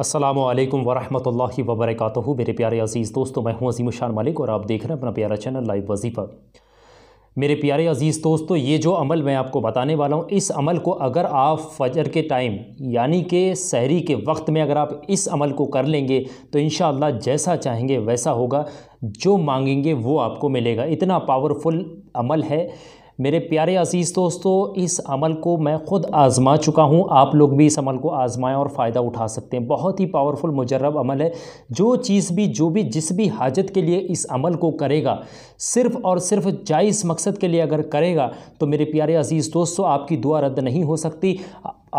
السلام علیکم ورحمۃ اللہ وبرکاتہ میرے پیارے عزیز دوستو میں ہوں عظیم الشان ملک اور آپ دیکھ رہے ہیں اپنا پیارا چینل لائیو وظیفہ میرے پیارے عزیز دوستو یہ جو عمل میں آپ کو بتانے والا ہوں اس عمل کو اگر آپ فجر کے ٹائم یعنی کہ سحری کے وقت میں اگر آپ اس عمل کو کر لیں گے تو انشاءاللہ جیسا چاہیں گے ویسا ہوگا جو مانگیں گے وہ آپ کو ملے گا اتنا پاورفل عمل ہے میرے پیارے عزیز دوستو اس عمل کو میں خود آزما چکا ہوں آپ لوگ بھی اس عمل کو آزمائیں اور فائدہ اٹھا سکتے ہیں بہت ہی پاورفل مجرب عمل ہے جو چیز بھی جو بھی جس بھی حاجت کے لیے اس عمل کو کرے گا صرف اور صرف جائز مقصد کے لیے اگر کرے گا تو میرے پیارے عزیز دوستو آپ کی دعا رد نہیں ہو سکتی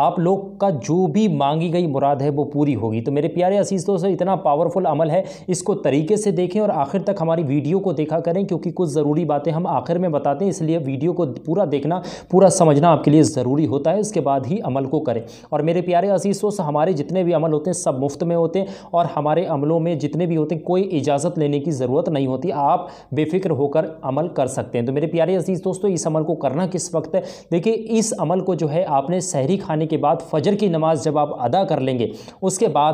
آپ لوگ کا جو بھی مانگی گئی مراد ہے وہ پوری ہوگی تو میرے پیارے عزیز دوستو اتنا پاورفل عمل ہے اس کو طریقے سے دیکھیں اور آخر تک ہماری ویڈیو کو دیکھا کریں کیونکہ کچھ ضروری باتیں ہم آخر میں بتاتے ہیں اس لیے ویڈیو کو پورا دیکھنا پورا سمجھنا آپ کے لیے ضروری ہوتا ہے اس کے بعد ہی عمل کو کریں اور میرے پیارے عزیز دوست ہمارے جتنے بھی عمل ہوتے ہیں سب مفت میں ہوتے ہیں اور ہمارے عملوں میں جتنے بھی ہوتے ہیں کوئی اجازت لینے کی ضرورت نہیں ہوتی آپ بے فکر ہو کر عمل کر سکتے ہیں تو میرے پیارے عزیز دوستو اس عمل کو کرنا کس وقت ہے دیکھیے اس عمل کو جو ہے آپ نے شہری کھانے کرنے کے بعد فجر کی نماز جب آپ ادا کر لیں گے اس کے بعد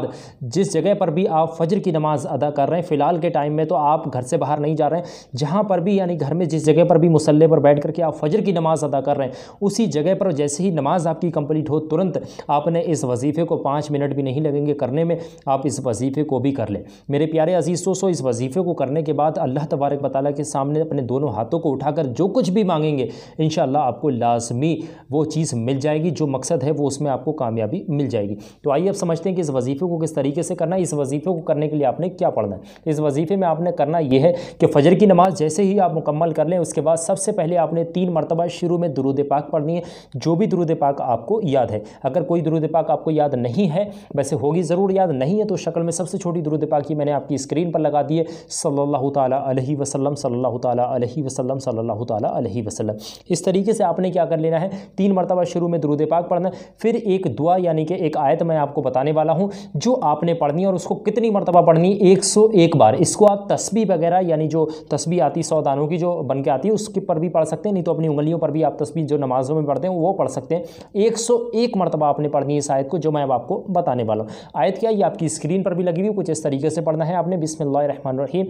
جس جگہ پر بھی آپ فجر کی نماز ادا کر رہے ہیں کے ٹائم میں تو آپ گھر سے باہر نہیں جا رہے ہیں جہاں پر بھی یعنی گھر میں جس جگہ پر پر بھی مسلح بیٹھ کر کے آپ فجر کی نماز ادا کر رہے ہیں اسی جگہ پر جیسے ہی نماز آپ کی کمپلیٹ ہو ترنت آپ نے اس وظیفے کو پانچ منٹ بھی نہیں لگیں گے کرنے میں آپ اس وظیفے کو بھی کر لیں میرے پیارے عزیز سو سو اس وظیفے کو کرنے کے بعد اللہ تبارک بطالہ کے سامنے اپنے دونوں ہاتھوں کو اٹھا کر جو کچھ بھی مانگیں گے انشاءاللہ آپ کو لازمی وہ چیز مل جائے گی جو مقصد ہے وہ اس میں آپ کو کامیابی مل جائے گی تو آئیے آپ سمجھتے ہیں کہ اس وظیفے کو کس طریقے سے کرنا ہے اس وظیفے کو کرنے کے لیے آپ نے کیا پڑھنا ہے اس وظیفے میں آپ نے کرنا یہ ہے کہ فجر کی نماز جیسے ہی آپ مکمل کر لیں اس کے بعد سب سے پہلے آپ نے تین مرتبہ شروع میں درود پاک پڑھنی ہے جو بھی درود پاک آپ کو یاد ہے اگر کوئی درود پاک آپ کو یاد نہیں ہے ویسے ہوگی ضرور یاد نہیں ہے تو شکل میں سب سے چھوٹی درود پاک یہ میں نے آپ کی اسکرین پر لگا ہے صلی اللہ تعالیٰ علیہ وسلم صلی اللہ تعالیٰ علیہ وسلم صلی اللہ تعالیٰ علیہ وسلم اس طریقے سے آپ نے کیا کر لینا ہے تین مرتبہ شروع میں درود پاک پڑھنا ہے پھر ایک دعا یعنی کہ ایک آیت میں آپ کو بتانے والا ہوں جو آپ نے پڑھنی اور اس کو کتنی مرتبہ پڑھنی ایک سو ایک بار اس کو آپ تسبیح وغیرہ یعنی جو تسبیح آتی سو دانوں کی جو بن کے آتی ہے اس کے پر بھی پڑھ سکتے ہیں نہیں تو اپنی انگلیوں پر بھی آپ تسبیح جو نمازوں میں پڑھتے ہیں وہ پڑھ سکتے ہیں ایک سو ایک مرتبہ آپ نے پڑھنی ہے اس آیت کو جو میں اب آپ کو بتانے والا ہوں آیت کیا یہ آپ کی اسکرین پر بھی لگی ہوئی کچھ اس طریقے سے پڑھنا ہے آپ نے بسم اللہ الرحمن الرحیم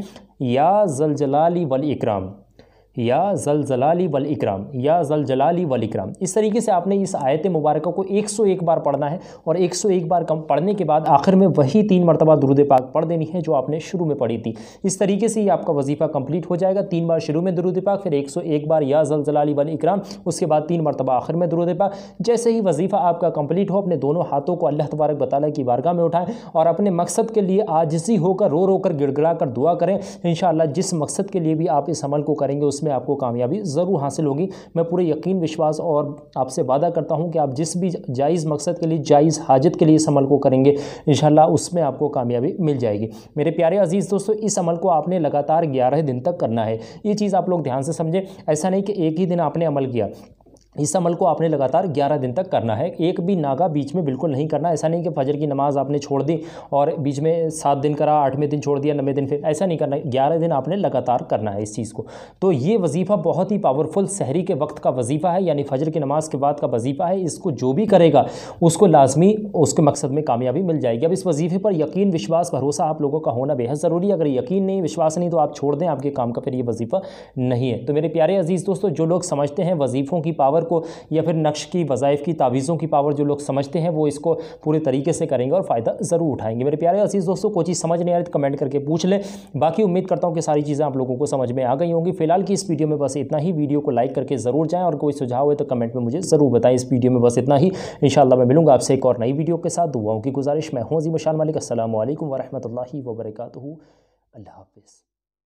یا زلجلالی ولی اکرام یا زلزلالی والاکرام یا زلزلالی والاکرام اس طریقے سے آپ نے اس آیت مبارکہ کو ایک سو ایک بار پڑھنا ہے اور ایک سو ایک بار کم پڑھنے کے بعد آخر میں وہی تین مرتبہ درود پاک پڑھ دینی ہے جو آپ نے شروع میں پڑھی تھی اس طریقے سے یہ آپ کا وظیفہ کمپلیٹ ہو جائے گا تین بار شروع میں درود پاک پھر ایک سو ایک بار یا زلزلالی والاکرام اس کے بعد تین مرتبہ آخر میں درود پاک جیسے ہی وظیفہ آپ کا کمپلیٹ ہو اپنے دونوں ہاتھوں کو اللہ تبارک بطالہ کی بارگاہ میں اٹھائیں اور اپنے مقصد کے لیے آجزی ہو کر رو رو کر گڑ گڑا کر دعا کریں انشاءاللہ جس مقصد کے لیے بھی آپ اس عمل کو کریں گے اس میں آپ کو کامیابی ضرور حاصل ہوگی میں پورے یقین وشواس اور آپ سے وعدہ کرتا ہوں کہ آپ جس بھی جائز مقصد کے لیے جائز حاجت کے لیے اس عمل کو کریں گے انشاءاللہ اس میں آپ کو کامیابی مل جائے گی میرے پیارے عزیز دوستو اس عمل کو آپ نے لگاتار گیارہ دن تک کرنا ہے یہ چیز آپ لوگ دھیان سے سمجھیں ایسا نہیں کہ ایک ہی دن آپ نے عمل کیا اس عمل کو آپ نے لگاتار گیارہ دن تک کرنا ہے ایک بھی ناگا بیچ میں بالکل نہیں کرنا ایسا نہیں کہ فجر کی نماز آپ نے چھوڑ دی اور بیچ میں سات دن کرا آٹھویں دن چھوڑ دیا نبے دن پھر ایسا نہیں کرنا گیارہ دن آپ نے لگاتار کرنا ہے اس چیز کو تو یہ وظیفہ بہت ہی پاورفل سحری کے وقت کا وظیفہ ہے یعنی فجر کی نماز کے بعد کا وظیفہ ہے اس کو جو بھی کرے گا اس کو لازمی اس کے مقصد میں کامیابی مل جائے گی اب اس وظیفے پر یقین وشواس بھروسہ آپ لوگوں کا ہونا بے حد ضروری ہے اگر یقین نہیں وشواس نہیں تو آپ چھوڑ دیں آپ کے کام کا پھر یہ وظیفہ نہیں ہے تو میرے پیارے عزیز دوستو جو لوگ سمجھتے ہیں وظیفوں کی پاور کو یا پھر نقش کی وظائف کی تعویذوں کی پاور جو لوگ سمجھتے ہیں وہ اس کو پورے طریقے سے کریں گے اور فائدہ ضرور اٹھائیں گے میرے پیارے عزیز دوستوں کوئی چیز سمجھ نہیں آ رہی تو کمنٹ کر کے پوچھ لیں باقی امید کرتا ہوں کہ ساری چیزیں آپ لوگوں کو سمجھ میں آ گئی ہوں گی فی الحال کی اس ویڈیو میں بس اتنا ہی ویڈیو کو لائک کر کے ضرور جائیں اور کوئی سجھاؤ ہے تو کمنٹ میں مجھے ضرور بتائیں اس ویڈیو میں بس اتنا ہی ان میں ملوں گا آپ سے ایک اور نئی ویڈیو کے ساتھ دعاؤں کی گزارش میں ہوں عظیم و مالک السلام علیکم ورحمۃ اللہ وبرکاتہ اللہ حافظ